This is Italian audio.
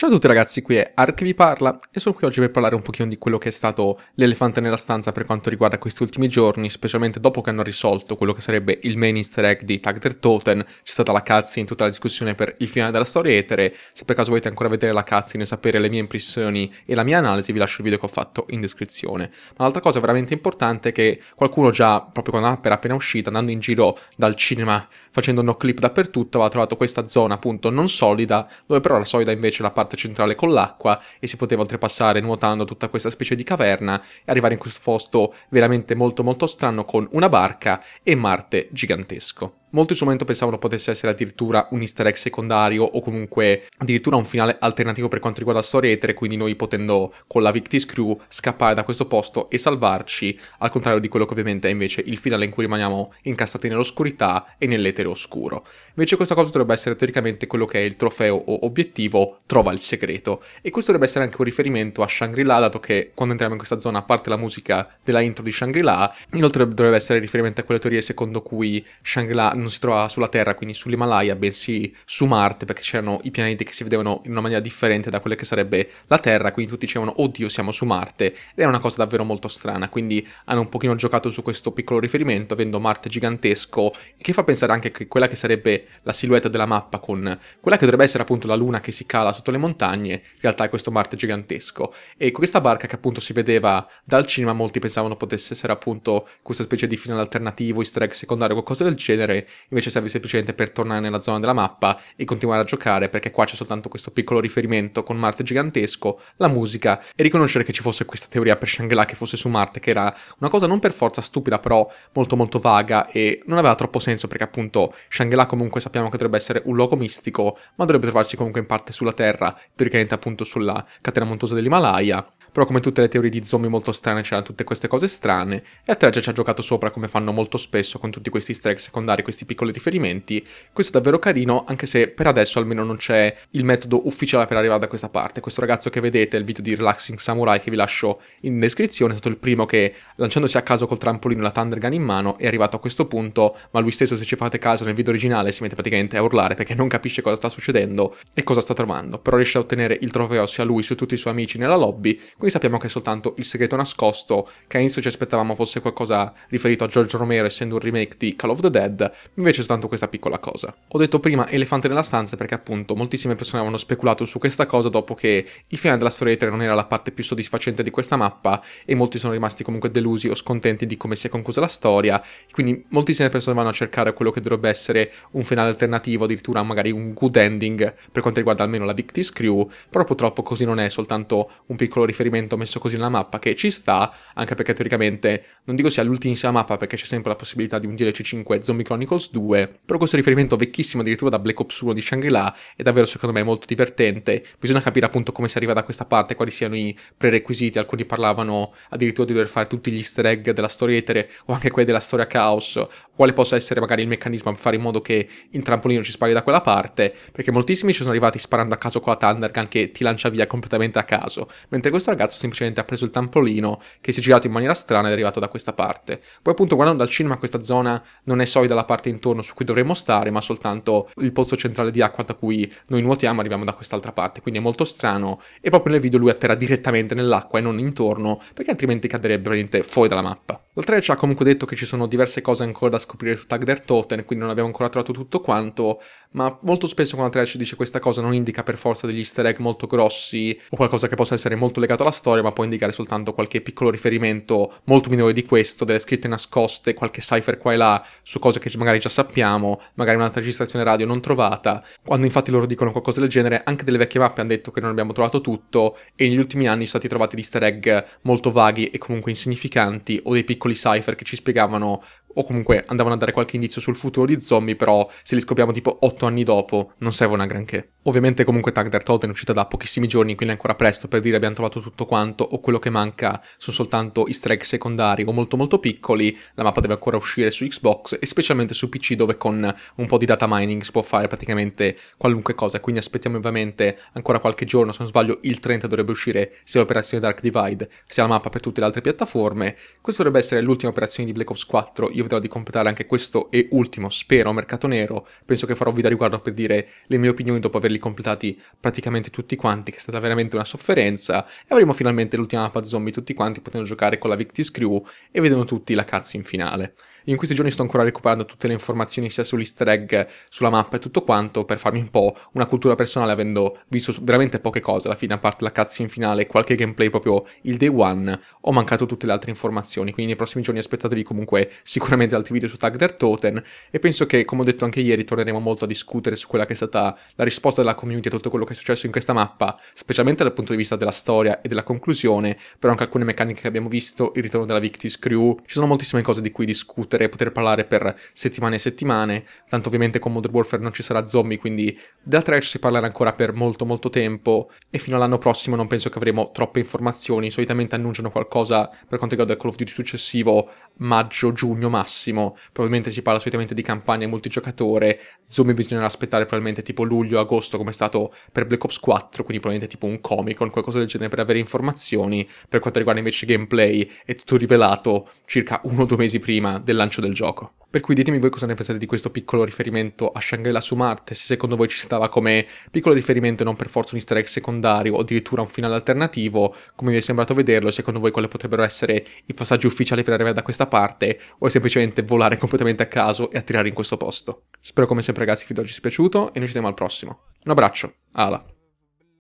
Ciao a tutti ragazzi, qui è Ark vi parla e sono qui oggi per parlare un pochino di quello che è stato l'elefante nella stanza per quanto riguarda questi ultimi giorni, specialmente dopo che hanno risolto quello che sarebbe il main easter egg di Tag the Toten, c'è stata la cazzi in tutta la discussione per il finale della storia etere, se per caso volete ancora vedere la cazzi e sapere le mie impressioni e la mia analisi vi lascio il video che ho fatto in descrizione. Ma l'altra cosa veramente importante è che qualcuno già, proprio quando l'app era appena uscita, andando in giro dal cinema facendo no clip dappertutto, aveva trovato questa zona appunto non solida, dove però la solida invece la parte parte centrale con l'acqua e si poteva oltrepassare nuotando tutta questa specie di caverna e arrivare in questo posto veramente molto molto strano con una barca e Marte gigantesco. Molti suo momento pensavano potesse essere addirittura un easter egg secondario o comunque addirittura un finale alternativo per quanto riguarda la storia etere, quindi noi potendo con la Victis Crew scappare da questo posto e salvarci, al contrario di quello che ovviamente è invece il finale in cui rimaniamo incastrati nell'oscurità e nell'etere oscuro. Invece questa cosa dovrebbe essere teoricamente quello che è il trofeo o obiettivo trova il segreto e questo dovrebbe essere anche un riferimento a Shangri-La dato che quando entriamo in questa zona a parte la musica della intro di Shangri-La, inoltre dovrebbe essere riferimento a quelle teorie secondo cui Shangri-La non si trova sulla Terra, quindi sull'Himalaya, bensì su Marte, perché c'erano i pianeti che si vedevano in una maniera differente da quella che sarebbe la Terra, quindi tutti dicevano oddio siamo su Marte, ed era una cosa davvero molto strana, quindi hanno un pochino giocato su questo piccolo riferimento, avendo Marte gigantesco, che fa pensare anche che quella che sarebbe la silhouette della mappa con quella che dovrebbe essere appunto la Luna che si cala sotto le montagne, in realtà è questo Marte gigantesco. E questa barca che appunto si vedeva dal cinema, molti pensavano potesse essere appunto questa specie di finale alternativo, easter egg secondario, qualcosa del genere, invece serve semplicemente per tornare nella zona della mappa e continuare a giocare perché qua c'è soltanto questo piccolo riferimento con Marte gigantesco, la musica e riconoscere che ci fosse questa teoria per Shangela che fosse su Marte che era una cosa non per forza stupida però molto molto vaga e non aveva troppo senso perché appunto Shangela comunque sappiamo che dovrebbe essere un luogo mistico ma dovrebbe trovarsi comunque in parte sulla Terra, teoricamente appunto sulla catena montuosa dell'Himalaya però come tutte le teorie di zombie molto strane c'erano tutte queste cose strane e Atreja ci ha giocato sopra come fanno molto spesso con tutti questi streak secondari, questi piccoli riferimenti. Questo è davvero carino anche se per adesso almeno non c'è il metodo ufficiale per arrivare da questa parte. Questo ragazzo che vedete, il video di Relaxing Samurai che vi lascio in descrizione, è stato il primo che lanciandosi a caso col trampolino e la Thunder Gun in mano è arrivato a questo punto, ma lui stesso se ci fate caso nel video originale si mette praticamente a urlare perché non capisce cosa sta succedendo e cosa sta trovando. Però riesce a ottenere il trofeo sia lui che tutti i suoi amici nella lobby, quindi qui sappiamo che è soltanto il segreto nascosto, che all'inizio ci aspettavamo fosse qualcosa riferito a George Romero essendo un remake di Call of the Dead, invece è soltanto questa piccola cosa. Ho detto prima elefante nella stanza perché appunto moltissime persone avevano speculato su questa cosa dopo che il finale della storia 3 non era la parte più soddisfacente di questa mappa e molti sono rimasti comunque delusi o scontenti di come si è conclusa la storia, quindi moltissime persone vanno a cercare quello che dovrebbe essere un finale alternativo, addirittura magari un good ending per quanto riguarda almeno la Victis Crew, però purtroppo così non è, è soltanto un piccolo riferimento esperimento messo così nella mappa, che ci sta, anche perché teoricamente non dico sia l'ultimissima mappa perché c'è sempre la possibilità di un DLC5 Zombie Chronicles 2, però questo riferimento vecchissimo addirittura da Black Ops 1 di Shangri-La è davvero secondo me molto divertente, bisogna capire appunto come si arriva da questa parte, quali siano i prerequisiti, alcuni parlavano addirittura di dover fare tutti gli easter egg della storia etere o anche quelli della storia caos, quale possa essere magari il meccanismo per fare in modo che il trampolino ci spari da quella parte, perché moltissimi ci sono arrivati sparando a caso con la Thundergun che ti lancia via completamente a caso, mentre questo ragazzo semplicemente ha preso il tampolino che si è girato in maniera strana ed è arrivato da questa parte. Poi appunto guardando dal cinema questa zona non è solida la parte intorno su cui dovremmo stare, ma soltanto il pozzo centrale di acqua da cui noi nuotiamo arriviamo da quest'altra parte, quindi è molto strano e proprio nel video lui atterra direttamente nell'acqua e non intorno, perché altrimenti cadrebbe veramente fuori dalla mappa. L'altra ci ha comunque detto che ci sono diverse cose ancora da scoprire su Tag der Toten, quindi non abbiamo ancora trovato tutto quanto, ma molto spesso quando Altrea ci dice questa cosa non indica per forza degli easter egg molto grossi o qualcosa che possa essere molto legato alla la storia, ma può indicare soltanto qualche piccolo riferimento molto minore di questo, delle scritte nascoste, qualche cipher qua e là su cose che magari già sappiamo, magari un'altra registrazione radio non trovata. Quando infatti loro dicono qualcosa del genere, anche delle vecchie mappe hanno detto che non abbiamo trovato tutto e negli ultimi anni sono stati trovati di easter egg molto vaghi e comunque insignificanti o dei piccoli cipher che ci spiegavano o comunque andavano a dare qualche indizio sul futuro di zombie, però se li scopriamo tipo 8 anni dopo non servono a granché. Ovviamente comunque Tag der Todd è uscita da pochissimi giorni, quindi è ancora presto per dire abbiamo trovato tutto quanto o quello che manca sono soltanto easter egg secondari o molto molto piccoli, la mappa deve ancora uscire su Xbox e specialmente su PC dove con un po' di data mining si può fare praticamente qualunque cosa, quindi aspettiamo ovviamente ancora qualche giorno, se non sbaglio il 30 dovrebbe uscire sia l'operazione Dark Divide sia la mappa per tutte le altre piattaforme, questa dovrebbe essere l'ultima operazione di Black Ops 4, io vedrò di completare anche questo e ultimo, spero, mercato nero. Penso che farò video riguardo per dire le mie opinioni dopo averli completati praticamente tutti quanti, che è stata veramente una sofferenza. E avremo finalmente l'ultima mappa zombie tutti quanti, potendo giocare con la Victis Crew e vedono tutti la cazzo in finale. In questi giorni sto ancora recuperando tutte le informazioni sia sull'easter egg, sulla mappa e tutto quanto per farmi un po' una cultura personale avendo visto veramente poche cose alla fine, a parte la cutscene finale, e qualche gameplay proprio il day one, ho mancato tutte le altre informazioni, quindi nei prossimi giorni aspettatevi comunque sicuramente altri video su Tag Der Toten e penso che, come ho detto anche ieri, torneremo molto a discutere su quella che è stata la risposta della community a tutto quello che è successo in questa mappa, specialmente dal punto di vista della storia e della conclusione, però anche alcune meccaniche che abbiamo visto, il ritorno della Victis Crew, ci sono moltissime cose di cui discutere discutere, poter parlare per settimane e settimane, tanto ovviamente con Modern Warfare non ci sarà zombie, quindi della Trash si parlerà ancora per molto molto tempo e fino all'anno prossimo non penso che avremo troppe informazioni, solitamente annunciano qualcosa per quanto riguarda il Call of Duty successivo, maggio-giugno massimo, probabilmente si parla solitamente di campagna e multigiocatore, zombie bisognerà aspettare probabilmente tipo luglio-agosto come è stato per Black Ops 4, quindi probabilmente tipo un Comic Con, qualcosa del genere per avere informazioni, per quanto riguarda invece gameplay è tutto rivelato circa uno o due mesi prima dell'anno lancio del gioco. Per cui ditemi voi cosa ne pensate di questo piccolo riferimento a Shangri-La su Marte, se secondo voi ci stava come piccolo riferimento e non per forza un easter egg secondario o addirittura un finale alternativo, come vi è sembrato vederlo, secondo voi quali potrebbero essere i passaggi ufficiali per arrivare da questa parte o è semplicemente volare completamente a caso e attirare in questo posto. Spero come sempre ragazzi che il video vi sia piaciuto e noi ci vediamo al prossimo. Un abbraccio, Ala.